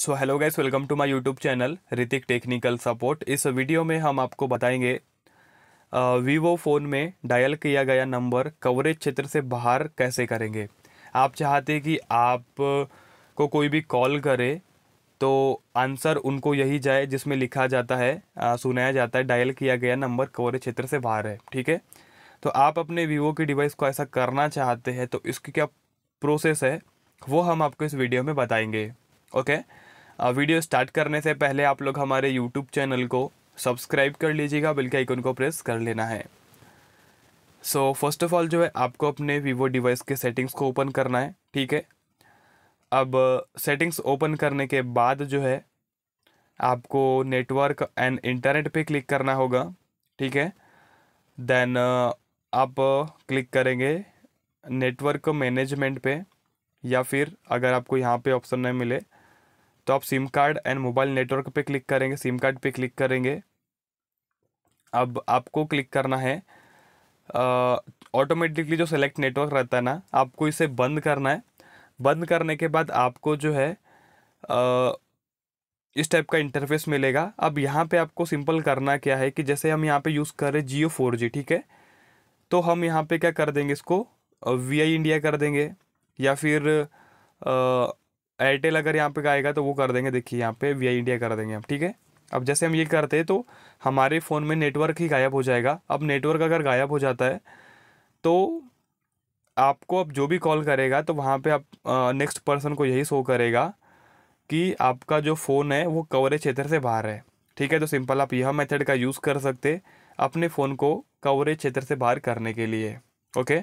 So hello guys welcome to my YouTube channel Hritik technical support इस video में हम आपको बताएंगे वीवो फ़ोन में डायल किया गया नंबर कवरेज क्षेत्र से बाहर कैसे करेंगे आप चाहते कि आप को कोई भी कॉल करे तो आंसर उनको यही जाए जिसमें लिखा जाता है आ, सुनाया जाता है डायल किया गया नंबर कवरेज क्षेत्र से बाहर है ठीक है तो आप अपने वीवो की डिवाइस को ऐसा करना चाहते हैं तो इसकी क्या प्रोसेस है वो हम आपको इस वीडियो में बताएंगे ओके okay? वीडियो स्टार्ट करने से पहले आप लोग हमारे यूट्यूब चैनल को सब्सक्राइब कर लीजिएगा बिल के आइकन को प्रेस कर लेना है सो फर्स्ट ऑफ ऑल जो है आपको अपने वीवो डिवाइस के सेटिंग्स को ओपन करना है ठीक है अब सेटिंग्स ओपन करने के बाद जो है आपको नेटवर्क एंड इंटरनेट पे क्लिक करना होगा ठीक है देन आप क्लिक करेंगे नेटवर्क मैनेजमेंट पे या फिर अगर आपको यहाँ पे ऑप्शन नहीं मिले तो आप SIM card and mobile network पे क्लिक करेंगे सिम कार्ड पे क्लिक करेंगे अब आपको क्लिक करना है ऑटोमेटिकली जो सेलेक्ट नेटवर्क रहता है ना आपको इसे बंद करना है बंद करने के बाद आपको जो है आ, इस टाइप का इंटरफेस मिलेगा अब यहाँ पे आपको सिंपल करना क्या है कि जैसे हम यहाँ पे यूज़ कर रहे जियो फोर जी ठीक है तो हम यहाँ पे क्या कर देंगे इसको वी आई इंडिया कर देंगे या फिर आ, एयरटेल अगर यहाँ पे आएगा तो वो कर देंगे देखिए यहाँ पे वी इंडिया कर देंगे हम ठीक है अब जैसे हम ये करते हैं तो हमारे फ़ोन में नेटवर्क ही गायब हो जाएगा अब नेटवर्क अगर गायब हो जाता है तो आपको अब जो भी कॉल करेगा तो वहाँ पे आप नेक्स्ट पर्सन को यही शो करेगा कि आपका जो फ़ोन है वो कवरेज क्षेत्र से बाहर है ठीक है तो सिंपल आप यह मेथड का यूज़ कर सकते अपने फ़ोन को कवरेज क्षेत्र से बाहर करने के लिए okay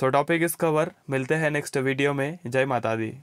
so topic is cover मिलते हैं नेक्स्ट वीडियो में जय माता दी